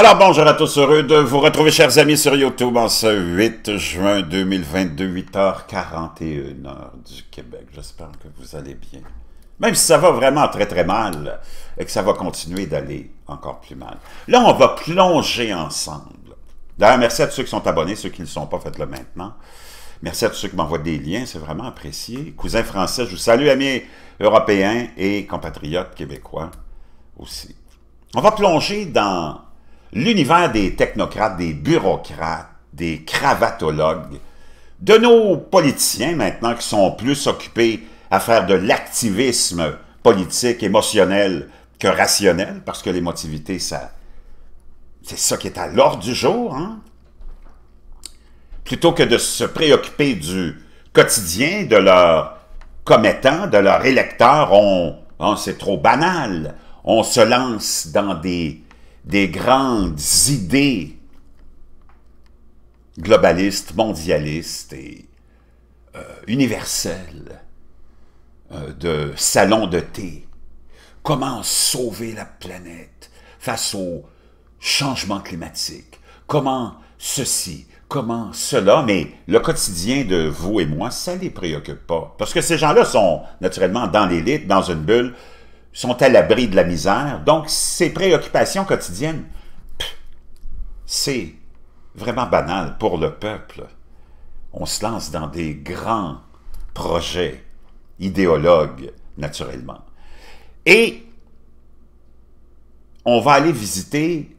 Alors bonjour à tous, heureux de vous retrouver chers amis sur YouTube en ce 8 juin 2022, 8h41 du Québec. J'espère que vous allez bien. Même si ça va vraiment très très mal et que ça va continuer d'aller encore plus mal. Là, on va plonger ensemble. D'ailleurs, merci à tous ceux qui sont abonnés, ceux qui ne sont pas, faites-le maintenant. Merci à tous ceux qui m'envoient des liens, c'est vraiment apprécié. Cousins français, je vous salue, amis européens et compatriotes québécois aussi. On va plonger dans l'univers des technocrates, des bureaucrates, des cravatologues, de nos politiciens maintenant qui sont plus occupés à faire de l'activisme politique, émotionnel que rationnel, parce que l'émotivité, c'est ça qui est à l'ordre du jour, hein? plutôt que de se préoccuper du quotidien de leurs commettants, de leurs électeurs, on hein, c'est trop banal. On se lance dans des des grandes idées globalistes, mondialistes et euh, universelles euh, de salon de thé. Comment sauver la planète face au changement climatique? Comment ceci? Comment cela? Mais le quotidien de vous et moi, ça ne les préoccupe pas. Parce que ces gens-là sont naturellement dans l'élite, dans une bulle, sont à l'abri de la misère. Donc, ces préoccupations quotidiennes, c'est vraiment banal pour le peuple. On se lance dans des grands projets idéologues, naturellement. Et on va aller visiter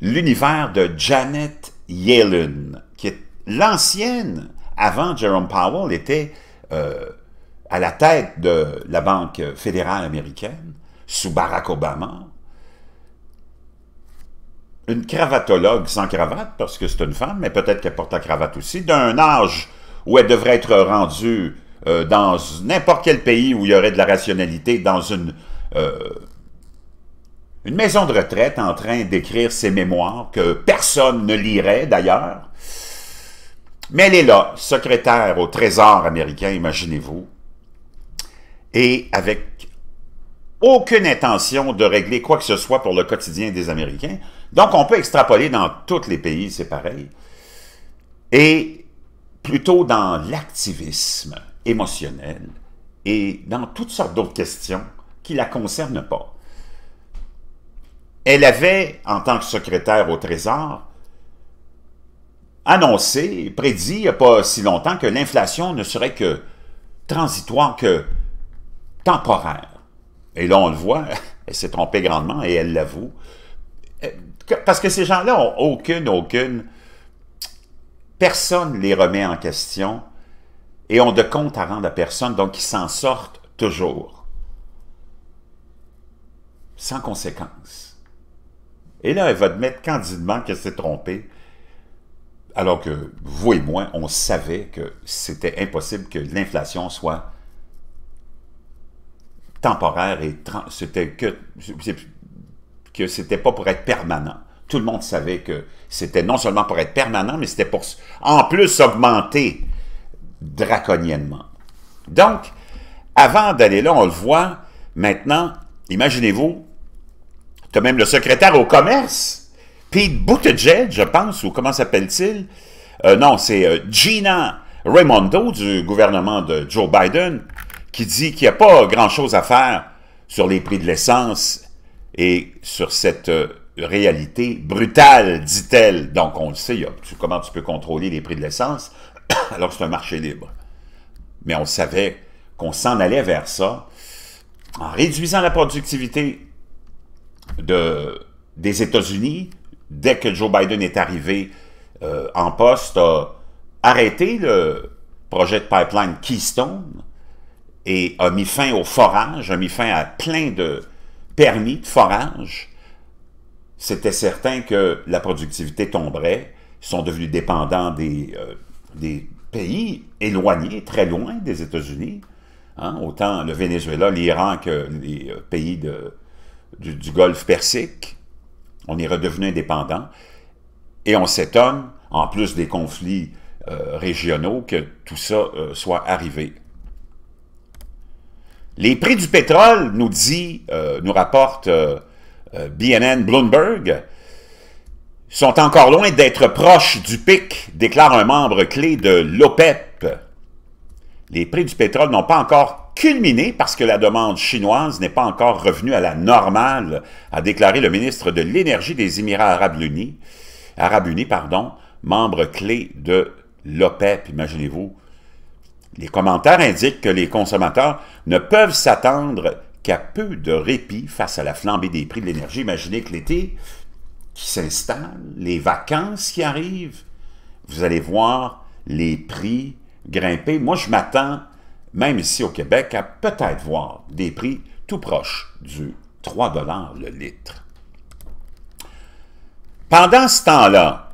l'univers de Janet Yellen, qui est l'ancienne, avant Jerome Powell, était euh, à la tête de la Banque fédérale américaine, sous Barack Obama, une cravatologue sans cravate, parce que c'est une femme, mais peut-être qu'elle porte la cravate aussi, d'un âge où elle devrait être rendue euh, dans n'importe quel pays où il y aurait de la rationalité, dans une, euh, une maison de retraite en train d'écrire ses mémoires, que personne ne lirait d'ailleurs. Mais elle est là, secrétaire au Trésor américain, imaginez-vous, et avec aucune intention de régler quoi que ce soit pour le quotidien des Américains. Donc, on peut extrapoler dans tous les pays, c'est pareil. Et plutôt dans l'activisme émotionnel et dans toutes sortes d'autres questions qui la concernent pas. Elle avait, en tant que secrétaire au Trésor, annoncé, prédit il n'y a pas si longtemps que l'inflation ne serait que transitoire, que temporaire. Et là, on le voit, elle s'est trompée grandement et elle l'avoue. Euh, parce que ces gens-là ont aucune, aucune... Personne les remet en question et ont de compte à rendre à personne, donc ils s'en sortent toujours. Sans conséquence. Et là, elle va admettre candidement qu'elle s'est trompée, alors que vous et moi, on savait que c'était impossible que l'inflation soit temporaire et c'était que que c'était pas pour être permanent. Tout le monde savait que c'était non seulement pour être permanent, mais c'était pour en plus augmenter draconiennement. Donc, avant d'aller là, on le voit maintenant, imaginez-vous, tu as même le secrétaire au commerce, Pete Buttigieg, je pense, ou comment s'appelle-t-il? Euh, non, c'est euh, Gina Raimondo du gouvernement de Joe Biden, qui dit qu'il n'y a pas grand-chose à faire sur les prix de l'essence et sur cette euh, réalité brutale, dit-elle. Donc, on le sait, comment tu peux contrôler les prix de l'essence alors que c'est un marché libre. Mais on savait qu'on s'en allait vers ça en réduisant la productivité de, des États-Unis. Dès que Joe Biden est arrivé euh, en poste, a arrêté le projet de pipeline Keystone, et a mis fin au forage, a mis fin à plein de permis de forage, c'était certain que la productivité tomberait, Ils sont devenus dépendants des, euh, pays éloignés, très loin des États-Unis, hein. autant le Venezuela, l'Iran que les euh, pays du, Golfe Persique. On est redevenu indépendant et on s'étonne, en plus des conflits euh, régionaux, que tout ça soit arrivé. Les prix du pétrole, nous dit, euh, nous rapporte euh, euh, BNN Bloomberg, sont encore loin d'être proches du pic, déclare un membre clé de l'OPEP. Les prix du pétrole n'ont pas encore culminé parce que la demande chinoise n'est pas encore revenue à la normale, a déclaré le ministre de l'Énergie des Émirats arabes unis, Arabes unis pardon, membre clé de l'OPEP, imaginez-vous, les commentaires indiquent que les consommateurs ne peuvent s'attendre qu'à peu de répit face à la flambée des prix de l'énergie. Imaginez que l'été qui s'installe, les vacances qui arrivent, vous allez voir les prix grimper. Moi, je m'attends, même ici au Québec, à peut-être voir des prix tout proches du 3 le litre. Pendant ce temps-là,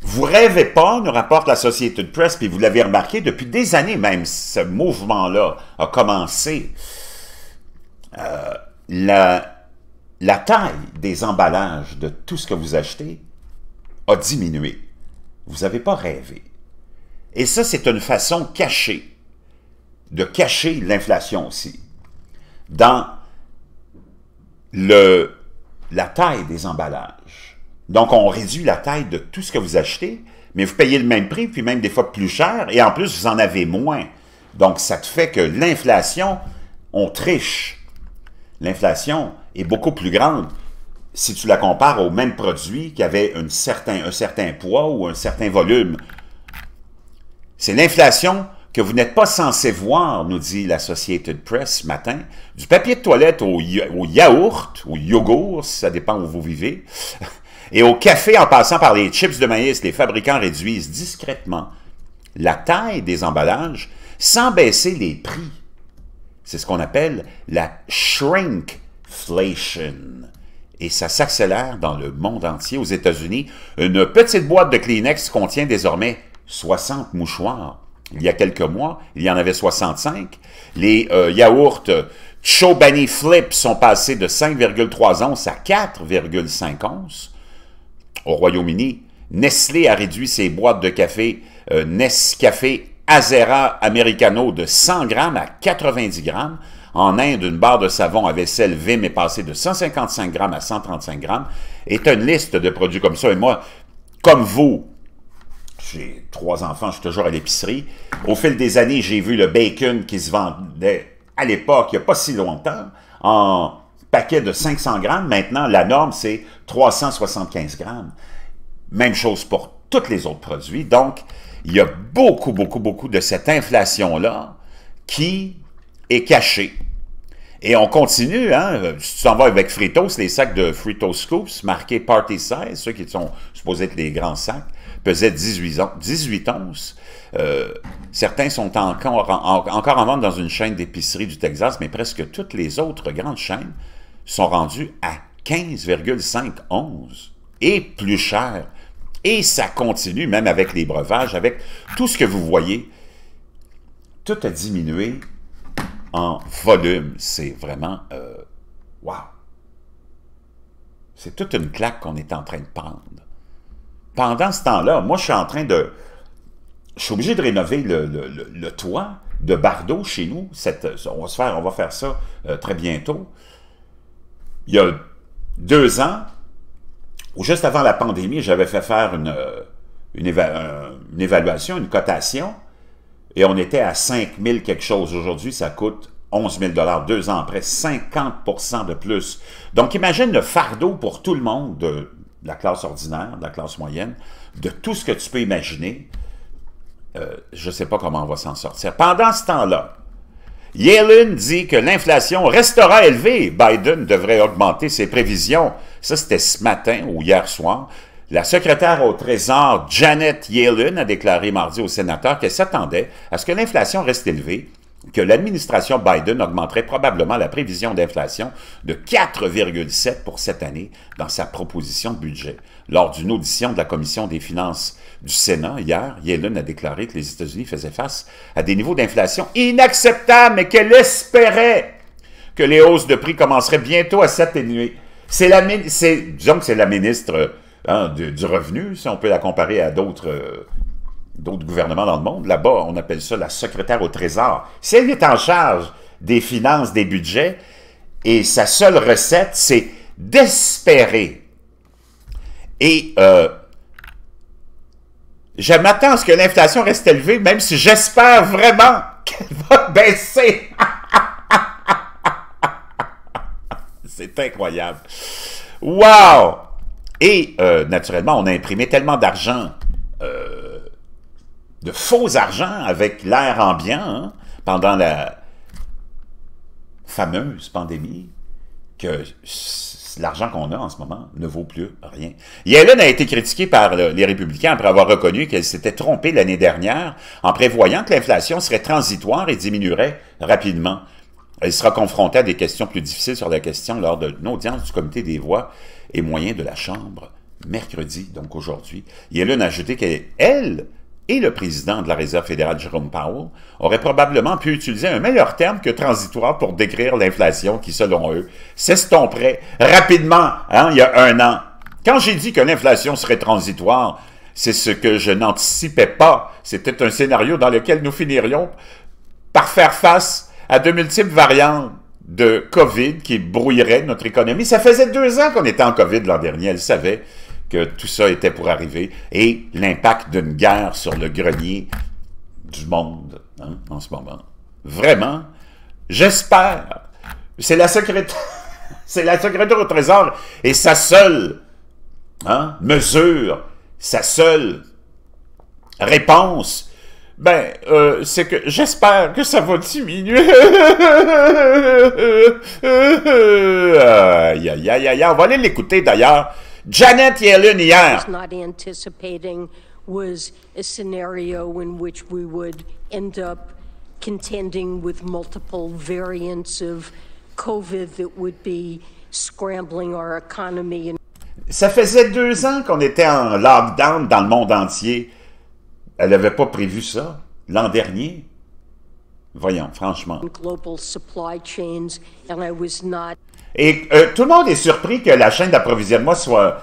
vous rêvez pas, nous rapporte la Société de presse, puis vous l'avez remarqué, depuis des années même, ce mouvement-là a commencé. Euh, la, taille des emballages de tout ce que vous achetez a diminué. Vous n'avez pas rêvé. Et ça, c'est une façon cachée de cacher l'inflation aussi. Dans le, la taille des emballages, donc, on réduit la taille de tout ce que vous achetez, mais vous payez le même prix, puis même des fois plus cher, et en plus, vous en avez moins. Donc, ça te fait que l'inflation, on triche. L'inflation est beaucoup plus grande si tu la compares au même produit qui avait certain, un certain poids ou un certain volume. C'est l'inflation que vous n'êtes pas censé voir, nous dit l'Associated Press ce matin, du papier de toilette au, au yaourt, au yogourt, si ça dépend où vous vivez, et au café, en passant par les chips de maïs, les fabricants réduisent discrètement la taille des emballages sans baisser les prix. C'est ce qu'on appelle la shrinkflation. Et ça s'accélère dans le monde entier. Aux États-Unis, une petite boîte de Kleenex contient désormais 60 mouchoirs. Il y a quelques mois, il y en avait 65. Les euh, yaourts Chobani Flip sont passés de 5,3 onces à 4,5 onces au Royaume-Uni, Nestlé a réduit ses boîtes de café euh, Nescafé Azera Americano de 100 grammes à 90 grammes. En Inde, une barre de savon à vaisselle Vim est passée de 155 grammes à 135 grammes. Et une liste de produits comme ça. Et moi, comme vous, j'ai trois enfants, je suis toujours à l'épicerie. Au fil des années, j'ai vu le bacon qui se vendait à l'époque, il n'y a pas si longtemps, en paquet de 500 grammes, maintenant, la norme, c'est 375 grammes. Même chose pour tous les autres produits. Donc, il y a beaucoup, beaucoup, beaucoup de cette inflation-là qui est cachée. Et on continue, hein? tu t'en vas avec Fritos, les sacs de Fritos Scoops marqués Party Size, ceux qui sont supposés être les grands sacs, pesaient 18, on onces. Euh, certains sont encore encore en vente dans une chaîne d'épicerie du Texas, mais presque toutes les autres grandes chaînes sont rendus à 15,511 et plus cher. Et ça continue, même avec les breuvages, avec tout ce que vous voyez. Tout a diminué en volume. C'est vraiment... waouh C'est toute une claque qu'on est en train de prendre. Pendant ce temps-là, moi, je suis en train de... Je suis obligé de rénover le, le, toit de Bardo chez nous. Cette, on, va faire, ça euh, très bientôt il y a deux ans, ou juste avant la pandémie, j'avais fait faire une, euh, évaluation, une cotation, et on était à 5 000 quelque chose. Aujourd'hui, ça coûte 11 000 deux ans après, 50 de plus. Donc, imagine le fardeau pour tout le monde de, la classe ordinaire, de la classe moyenne, de tout ce que tu peux imaginer. Euh, je ne sais pas comment on va s'en sortir. Pendant ce temps-là, Yellen dit que l'inflation restera élevée. Biden devrait augmenter ses prévisions. Ça, c'était ce matin ou hier soir. La secrétaire au Trésor, Janet Yellen, a déclaré mardi au sénateur qu'elle s'attendait à ce que l'inflation reste élevée que l'administration Biden augmenterait probablement la prévision d'inflation de 4,7 pour cette année dans sa proposition de budget. Lors d'une audition de la Commission des finances du Sénat hier, Yellen a déclaré que les États-Unis faisaient face à des niveaux d'inflation inacceptables, mais qu'elle espérait que les hausses de prix commenceraient bientôt à s'atténuer. C'est la, disons que c'est la ministre hein, du, revenu, si on peut la comparer à d'autres euh, d'autres gouvernements dans le monde. Là-bas, on appelle ça la secrétaire au trésor. Si elle est en charge des finances, des budgets, et sa seule recette, c'est d'espérer. Et euh, je m'attends à ce que l'inflation reste élevée, même si j'espère vraiment qu'elle va baisser. c'est incroyable. Wow! Et euh, naturellement, on a imprimé tellement d'argent de faux argent avec l'air ambiant hein, pendant la fameuse pandémie que l'argent qu'on a en ce moment ne vaut plus rien. Yellen a été critiquée par les républicains après avoir reconnu qu'elle s'était trompée l'année dernière en prévoyant que l'inflation serait transitoire et diminuerait rapidement. Elle sera confrontée à des questions plus difficiles sur la question lors d'une audience du comité des voix et moyens de la Chambre mercredi, donc aujourd'hui. Yellen a ajouté qu'elle et le président de la Réserve fédérale, Jerome Powell, aurait probablement pu utiliser un meilleur terme que transitoire pour décrire l'inflation qui, selon eux, s'estomperait rapidement hein, il y a un an. Quand j'ai dit que l'inflation serait transitoire, c'est ce que je n'anticipais pas. C'était un scénario dans lequel nous finirions par faire face à de multiples variantes de COVID qui brouilleraient notre économie. Ça faisait deux ans qu'on était en COVID l'an dernier, elle savait que tout ça était pour arriver, et l'impact d'une guerre sur le grenier du monde hein, en ce moment. Vraiment, j'espère. C'est la secrétaire. C'est la secrétaire au Trésor et sa seule hein, mesure, sa seule réponse, ben, euh, c'est que j'espère que ça va diminuer. aïe, on va aller l'écouter d'ailleurs. Janet Yellen hier. anticipating was a scenario in which we would end up contending with multiple variants of COVID that would be scrambling our economy. Ça faisait deux ans qu'on était en lockdown dans le monde entier. Elle n'avait pas prévu ça l'an dernier. Voyons, franchement. Global supply chains, and I was not. Et euh, tout le monde est surpris que la chaîne d'approvisionnement soit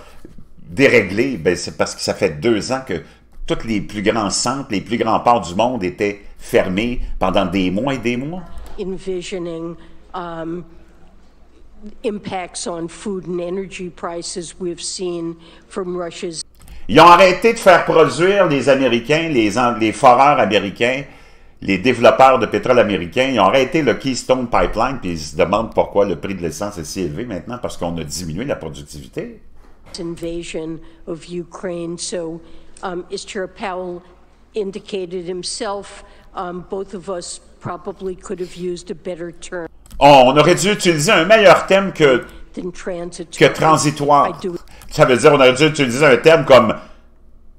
déréglée. Ben, c'est parce que ça fait deux ans que tous les plus grands centres, les plus grands ports du monde étaient fermés pendant des mois et des mois. Ils ont arrêté de faire produire les Américains, les, les foreurs américains, les développeurs de pétrole américains, ils ont arrêté le Keystone Pipeline, puis ils se demandent pourquoi le prix de l'essence est si élevé maintenant, parce qu'on a diminué la productivité. Um, on aurait dû utiliser un meilleur terme que, que transitoire. Ça veut dire on aurait dû utiliser un terme comme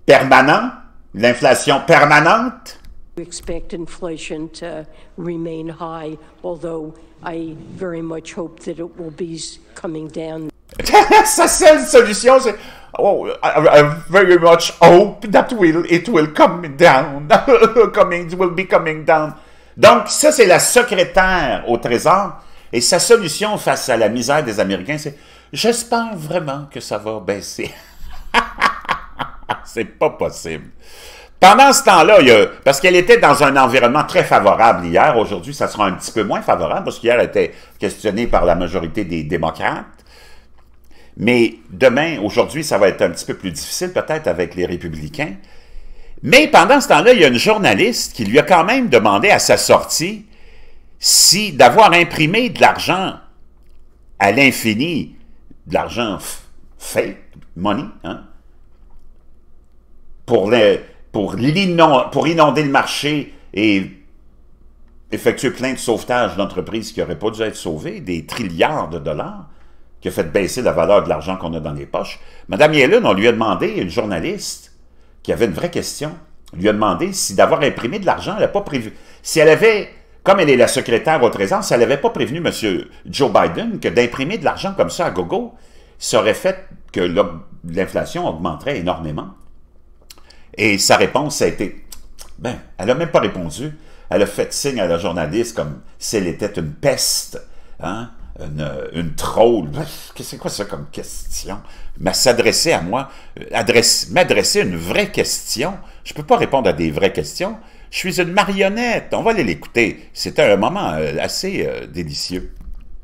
permanent, l'inflation permanente. We expect inflation to remain high, although I very much hope that it will be coming down. Ça c'est solution, c'est oh, I, I, very much hope that will it will come down, coming will be coming down. Donc ça c'est la secrétaire au Trésor et sa solution face à la misère des Américains, c'est j'espère vraiment que ça va baisser. c'est pas possible. Pendant ce temps-là, parce qu'elle était dans un environnement très favorable hier, aujourd'hui ça sera un petit peu moins favorable parce qu'hier elle était questionnée par la majorité des démocrates. Mais demain, aujourd'hui, ça va être un petit peu plus difficile peut-être avec les républicains. Mais pendant ce temps-là, il y a une journaliste qui lui a quand même demandé à sa sortie si d'avoir imprimé de l'argent à l'infini, de l'argent fake, money, hein, pour les pour, inonder le marché et effectuer plein de sauvetages d'entreprises qui n'auraient pas dû être sauvées, des trilliards de dollars, qui a fait baisser la valeur de l'argent qu'on a dans les poches. Madame Yellen, on lui a demandé, une journaliste qui avait une vraie question, lui a demandé si d'avoir imprimé de l'argent, elle n'a pas prévu. Si elle avait, comme elle est la secrétaire au Trésor, si elle n'avait pas prévenu M. Joe Biden que d'imprimer de l'argent comme ça à gogo, ça aurait fait que l'inflation augmenterait énormément. Et sa réponse, a été, ben, elle n'a même pas répondu. Elle a fait signe à la journaliste comme si elle était une peste, hein, une, une troll. Ben, c'est quoi ça comme question? Mais s'adresser à moi, euh, adresse, m'adresser une vraie question. Je ne peux pas répondre à des vraies questions. Je suis une marionnette. On va aller l'écouter. C'était un moment euh, assez euh, délicieux.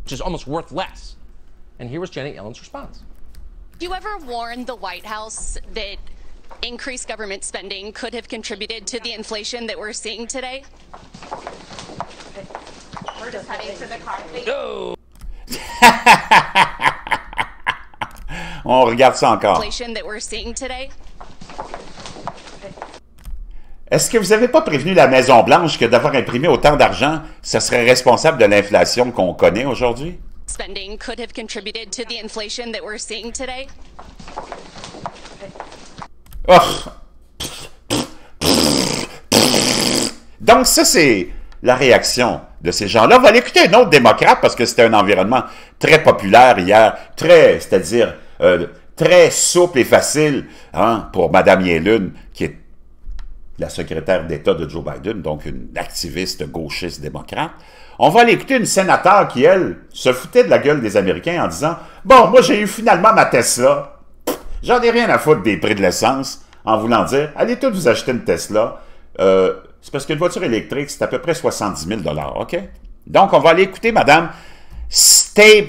Just almost worthless. And here was Jenny Ellen's response. Do you increased government spending could have contributed to the inflation that we're seeing today? We're just heading to the car. No. On regarde ça encore. ...inflation that we're seeing today. Est-ce que vous n'avez pas prévenu la Maison-Blanche que d'avoir imprimé autant d'argent, ce serait responsable de l'inflation qu'on connaît aujourd'hui? Spending could have contributed to the inflation that we're seeing today. Oh. Donc ça, c'est la réaction de ces gens-là. On va l'écouter un autre démocrate parce que c'était un environnement très populaire hier, très, c'est-à-dire euh, très souple et facile hein, pour Mme Yellen, qui est la secrétaire d'État de Joe Biden, donc une activiste gauchiste démocrate. On va aller écouter une sénateur qui, elle, se foutait de la gueule des Américains en disant « Bon, moi, j'ai eu finalement ma Tesla. J'en ai rien à foutre des prix de l'essence en voulant dire allez tous vous acheter une Tesla. Euh, c'est parce qu'une voiture électrique, c'est à peu près 70 000 OK? Donc, on va aller écouter Madame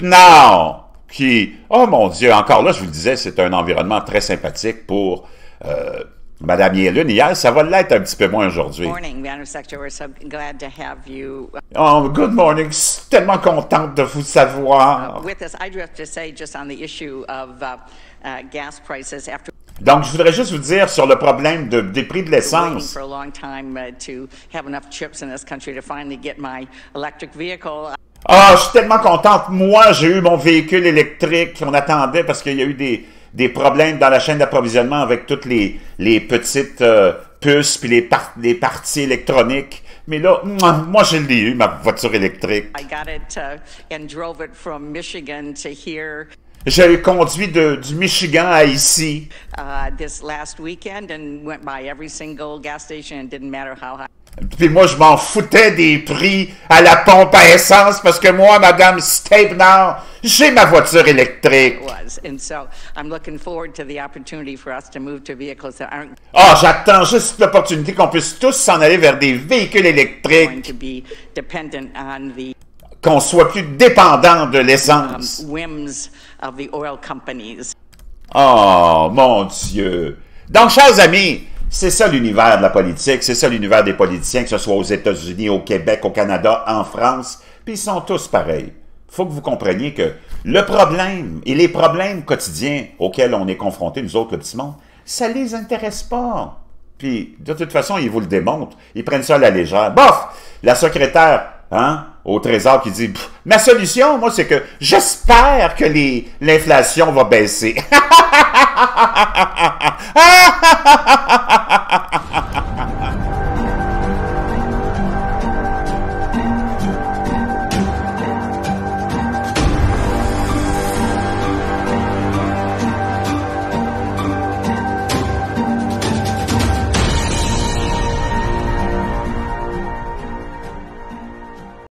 now qui, oh mon Dieu, encore là, je vous le disais, c'est un environnement très sympathique pour euh, Madame Yellen hier, ça va l'être un petit peu moins aujourd'hui. Uh, oh, good morning. Je suis tellement contente de vous savoir. Uh, to say, just on the issue of uh, euh, donc, je voudrais juste vous dire sur le problème des prix de l'essence. Ah, je suis tellement contente. Moi, j'ai eu mon véhicule électrique On attendait parce qu'il y a eu des, problèmes dans la chaîne d'approvisionnement avec toutes les, les petites euh, puces puis les, les parties électroniques. Mais là, moi, je l'ai eu, ma voiture électrique. I got it, uh, and drove Michigan to j'ai conduit du Michigan à ici. Puis moi, je m'en foutais des prix à la pompe à essence parce que moi, Madame Stevener, j'ai ma voiture électrique. Ah, j'attends juste l'opportunité qu'on puisse tous s'en aller vers des véhicules électriques qu'on soit plus dépendant de l'essence. Um, of companies. Oh, mon Dieu! Donc, chers amis, c'est ça l'univers de la politique, c'est ça l'univers des politiciens, que ce soit aux États-Unis, au Québec, au Canada, en France, puis ils sont tous pareils. faut que vous compreniez que le problème et les problèmes quotidiens auxquels on est confrontés, nous autres, le petit monde, ça les intéresse pas. Puis, de toute façon, ils vous le démontrent. Ils prennent ça à la légère. Bof! La secrétaire, hein? au Trésor qui dit Ma solution, moi, c'est que j'espère que l'inflation va baisser.